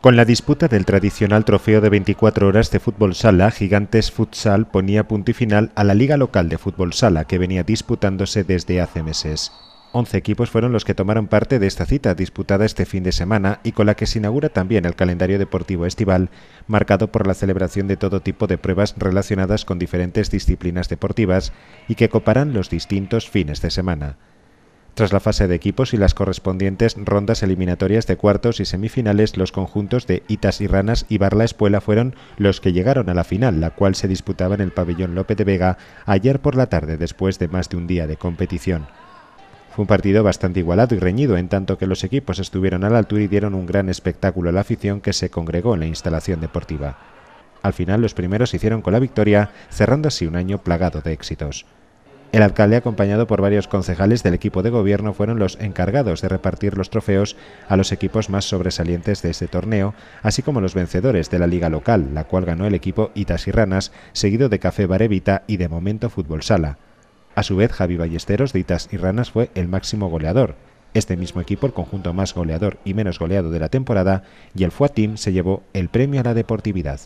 Con la disputa del tradicional trofeo de 24 horas de fútbol sala, Gigantes Futsal ponía punto y final a la liga local de fútbol sala que venía disputándose desde hace meses. 11 equipos fueron los que tomaron parte de esta cita disputada este fin de semana y con la que se inaugura también el calendario deportivo estival, marcado por la celebración de todo tipo de pruebas relacionadas con diferentes disciplinas deportivas y que coparán los distintos fines de semana. Tras la fase de equipos y las correspondientes rondas eliminatorias de cuartos y semifinales, los conjuntos de Itas y Ranas y Barla Espuela fueron los que llegaron a la final, la cual se disputaba en el pabellón López de Vega ayer por la tarde después de más de un día de competición. Fue un partido bastante igualado y reñido, en tanto que los equipos estuvieron a la altura y dieron un gran espectáculo a la afición que se congregó en la instalación deportiva. Al final los primeros hicieron con la victoria, cerrando así un año plagado de éxitos. El alcalde, acompañado por varios concejales del equipo de gobierno, fueron los encargados de repartir los trofeos a los equipos más sobresalientes de este torneo, así como los vencedores de la liga local, la cual ganó el equipo Itas y Ranas, seguido de Café Barevita y de momento Fútbol Sala. A su vez, Javi Ballesteros de Itas y Ranas fue el máximo goleador. Este mismo equipo, el conjunto más goleador y menos goleado de la temporada, y el Fuatim se llevó el premio a la deportividad.